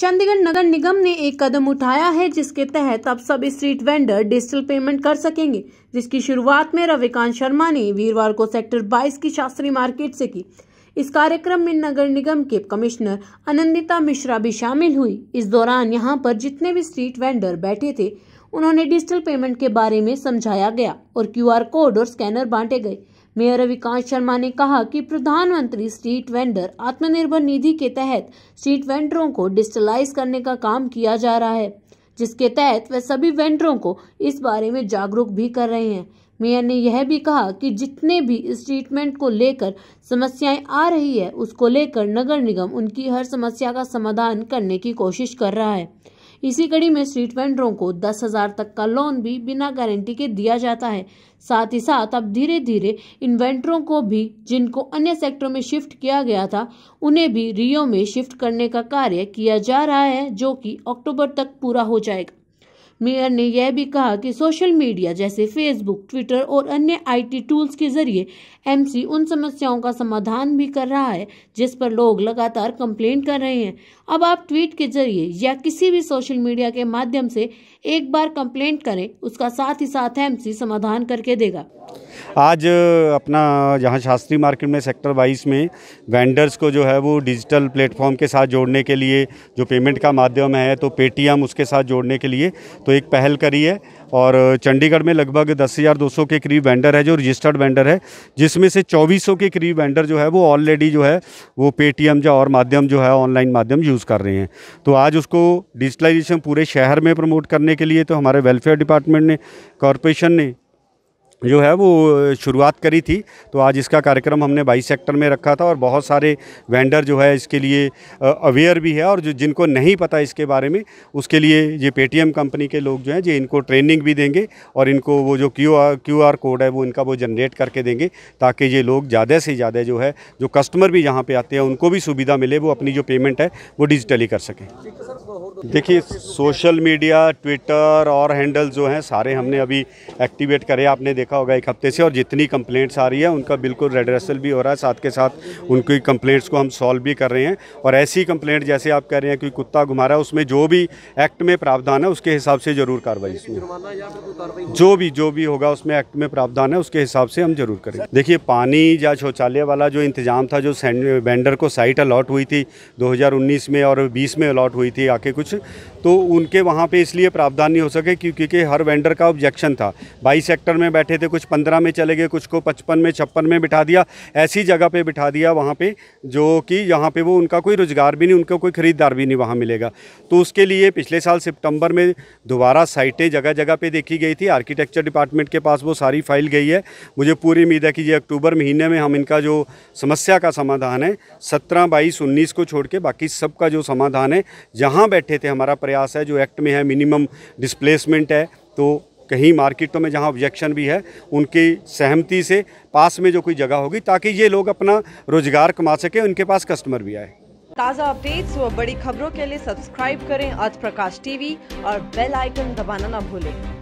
चंडीगढ़ नगर निगम ने एक कदम उठाया है जिसके तहत अब सब स्ट्रीट वेंडर डिजिटल पेमेंट कर सकेंगे जिसकी शुरुआत में रविकांत शर्मा ने वीरवार को सेक्टर 22 की शास्त्री मार्केट से की इस कार्यक्रम में नगर निगम के कमिश्नर अनंदिता मिश्रा भी शामिल हुई इस दौरान यहाँ पर जितने भी स्ट्रीट वेंडर बैठे थे उन्होंने डिजिटल पेमेंट के बारे में समझाया गया और क्यू कोड और स्कैनर बांटे गए मेयर विकास शर्मा ने कहा कि प्रधानमंत्री स्ट्रीट वेंडर आत्मनिर्भर निधि के तहत स्ट्रीट वेंडरों को डिजिटलाइज करने का काम किया जा रहा है जिसके तहत वे सभी वेंडरों को इस बारे में जागरूक भी कर रहे हैं मेयर ने यह भी कहा कि जितने भी इस ट्रीटमेंट को लेकर समस्याएं आ रही है उसको लेकर नगर निगम उनकी हर समस्या का समाधान करने की कोशिश कर रहा है इसी कड़ी में स्ट्रीट वेंडरों को दस हजार तक का लोन भी बिना गारंटी के दिया जाता है साथ ही साथ अब धीरे धीरे इन वेंडरों को भी जिनको अन्य सेक्टरों में शिफ्ट किया गया था उन्हें भी रियो में शिफ्ट करने का कार्य किया जा रहा है जो कि अक्टूबर तक पूरा हो जाएगा मेयर ने यह भी कहा कि सोशल मीडिया जैसे फेसबुक ट्विटर और अन्य आईटी टूल्स के जरिए एमसी उन समस्याओं का समाधान भी कर रहा है जिस पर लोग लगातार कंप्लेंट कर रहे हैं अब आप ट्वीट के जरिए या किसी भी सोशल मीडिया के माध्यम से एक बार कंप्लेंट करें उसका साथ ही साथ एमसी समाधान करके देगा आज अपना जहाँ शास्त्री मार्केट में सेक्टर वाइज में वेंडर्स को जो है वो डिजिटल प्लेटफॉर्म के साथ जोड़ने के लिए जो पेमेंट का माध्यम है तो पेटीएम उसके साथ जोड़ने के लिए तो एक पहल करी है और चंडीगढ़ में लगभग 10,200 के करीब वेंडर है जो रजिस्टर्ड वेंडर है जिसमें से 2400 के करीब वेंडर जो है वो ऑलरेडी जो है वो पेटीएम या और माध्यम जो है ऑनलाइन माध्यम यूज़ कर रहे हैं तो आज उसको डिजिटलाइजेशन पूरे शहर में प्रमोट करने के लिए तो हमारे वेलफेयर डिपार्टमेंट ने कॉरपोरेशन ने जो है वो शुरुआत करी थी तो आज इसका कार्यक्रम हमने बाई सेक्टर में रखा था और बहुत सारे वेंडर जो है इसके लिए अवेयर भी है और जो जिनको नहीं पता इसके बारे में उसके लिए ये पेटीएम कंपनी के लोग जो हैं जो इनको ट्रेनिंग भी देंगे और इनको वो जो Q R Q R code है वो इनका वो जनरेट करके देंगे ताकि ये लोग ज़्यादा से ज़्यादा जो है जो कस्टमर भी यहाँ पर आते हैं उनको भी सुविधा मिले वो अपनी जो पेमेंट है वो डिजिटली कर सकें देखिए सोशल मीडिया ट्विटर और हैंडल जो हैं सारे हमने अभी एक्टिवेट करे आपने देखा देखा होगा एक हफ्ते से और जितनी कंप्लेंट्स आ रही है उनका बिल्कुल रेडरेसल भी हो रहा है साथ के साथ उनकी कंप्लेंट्स को हम सॉल्व भी कर रहे हैं और ऐसी कंप्लेंट जैसे आप कह रहे हैं कि कुत्ता घुमा रहा है उसमें जो भी एक्ट में प्रावधान है उसके हिसाब से ज़रूर कार्रवाई इसमें जो भी जो भी होगा उसमें एक्ट में प्रावधान है उसके हिसाब से हम जरूर करेंगे देखिए पानी या शौचालय वाला जो इंतजाम था जो वेंडर को साइट अलॉट हुई थी दो में और बीस में अलाट हुई थी आके कुछ तो उनके वहाँ पर इसलिए प्रावधान नहीं हो सके क्योंकि हर वेंडर का ऑब्जेक्शन था बाई सेक्टर में बैठे थे कुछ पंद्रह में चले गए कुछ को पचपन में छप्पन में बिठा दिया ऐसी जगह पे बिठा दिया वहाँ पे जो कि यहाँ पे वो उनका कोई रोज़गार भी नहीं उनका कोई ख़रीदार भी नहीं वहाँ मिलेगा तो उसके लिए पिछले साल सितंबर में दोबारा साइटें जगह जगह पे देखी गई थी आर्किटेक्चर डिपार्टमेंट के पास वो सारी फाइल गई है मुझे पूरी उम्मीद है कि ये अक्टूबर महीने में हम इनका जो समस्या का समाधान है सत्रह बाईस उन्नीस को छोड़ के बाकी सबका जो समाधान है जहाँ बैठे थे हमारा प्रयास है जो एक्ट में है मिनिमम डिस्प्लेसमेंट है तो कहीं मार्केटों में जहाँ ऑब्जेक्शन भी है उनकी सहमति से पास में जो कोई जगह होगी ताकि ये लोग अपना रोजगार कमा सकें उनके पास कस्टमर भी आए ताज़ा अपडेट्स व बड़ी खबरों के लिए सब्सक्राइब करें आज प्रकाश टीवी और बेल आइकन दबाना ना भूलें